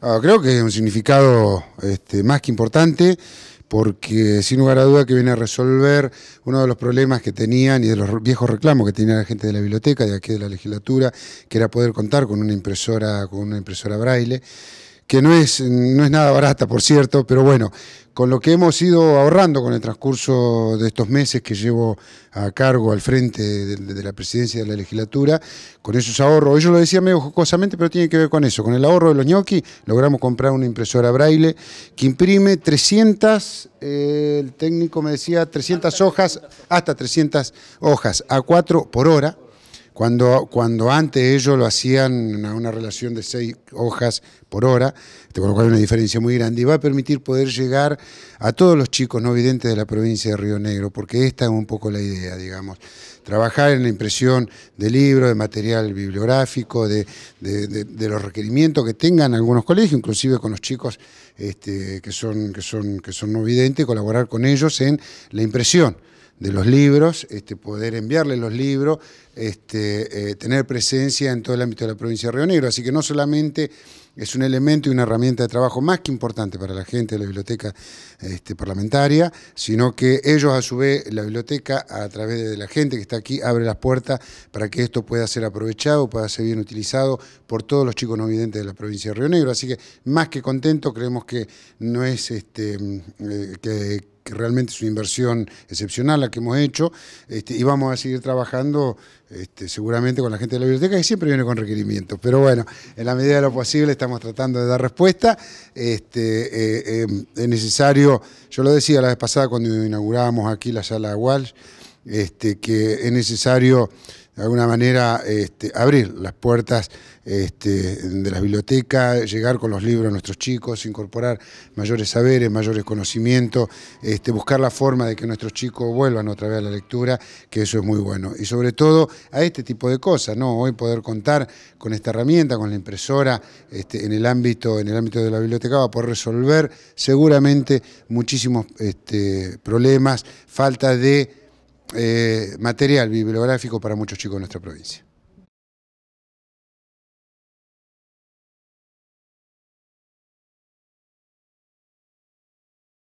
Ah, creo que es un significado este, más que importante porque sin lugar a duda que viene a resolver uno de los problemas que tenían y de los viejos reclamos que tenía la gente de la biblioteca, de aquí de la legislatura, que era poder contar con una impresora, con una impresora braille que no es, no es nada barata, por cierto, pero bueno, con lo que hemos ido ahorrando con el transcurso de estos meses que llevo a cargo al frente de, la presidencia de la legislatura, con esos ahorros, ellos lo decían medio jocosamente, pero tiene que ver con eso, con el ahorro de los ñoquis logramos comprar una impresora braille que imprime 300, eh, el técnico me decía 300 hojas, hasta 300 hojas a 4 por hora, cuando, cuando antes ellos lo hacían a una relación de seis hojas por hora, este, con lo cual hay una diferencia muy grande, y va a permitir poder llegar a todos los chicos no videntes de la provincia de Río Negro, porque esta es un poco la idea, digamos. Trabajar en la impresión de libros, de material bibliográfico, de, los requerimientos que tengan algunos colegios, inclusive con los chicos este, que, son, que, son, que son no videntes, colaborar con ellos en la impresión de los libros, este, poder enviarle los libros, este, eh, tener presencia en todo el ámbito de la provincia de Río Negro. Así que no solamente es un elemento y una herramienta de trabajo más que importante para la gente de la biblioteca este, parlamentaria, sino que ellos a su vez, la biblioteca a través de la gente que está aquí, abre las puertas para que esto pueda ser aprovechado, pueda ser bien utilizado por todos los chicos no videntes de la provincia de Río Negro. Así que más que contento, creemos que no es este, mm, eh, que que realmente es una inversión excepcional la que hemos hecho, este, y vamos a seguir trabajando este, seguramente con la gente de la biblioteca, que siempre viene con requerimientos, pero bueno, en la medida de lo posible estamos tratando de dar respuesta. Este, eh, eh, es necesario, yo lo decía la vez pasada cuando inaugurábamos aquí la sala Walsh, este, que es necesario de alguna manera este, abrir las puertas este, de las bibliotecas, llegar con los libros a nuestros chicos, incorporar mayores saberes, mayores conocimientos, buscar la forma de que nuestros chicos vuelvan otra vez a la lectura, que eso es muy bueno. Y sobre todo a este tipo de cosas, ¿no? Hoy poder contar con esta herramienta, con la impresora, en, el ámbito, en el ámbito de la biblioteca va a poder resolver seguramente muchísimos problemas, falta de eh, material bibliográfico para muchos chicos de nuestra provincia.